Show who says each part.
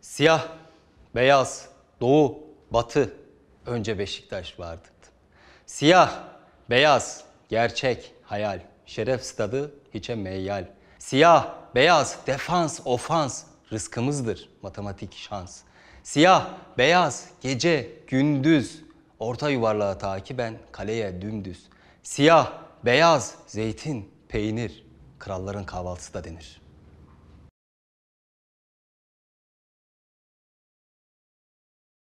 Speaker 1: Siyah,
Speaker 2: beyaz, doğu, batı önce Beşiktaş vardı. Siyah, beyaz, gerçek, hayal. Şeref stadı hiçe meyyal. Siyah, beyaz, defans, ofans rızkımızdır matematik şans. Siyah, beyaz, gece, gündüz, orta yuvarlağa takiben kaleye dümdüz. Siyah, beyaz, zeytin, peynir, kralların kahvaltısı da
Speaker 1: denir.''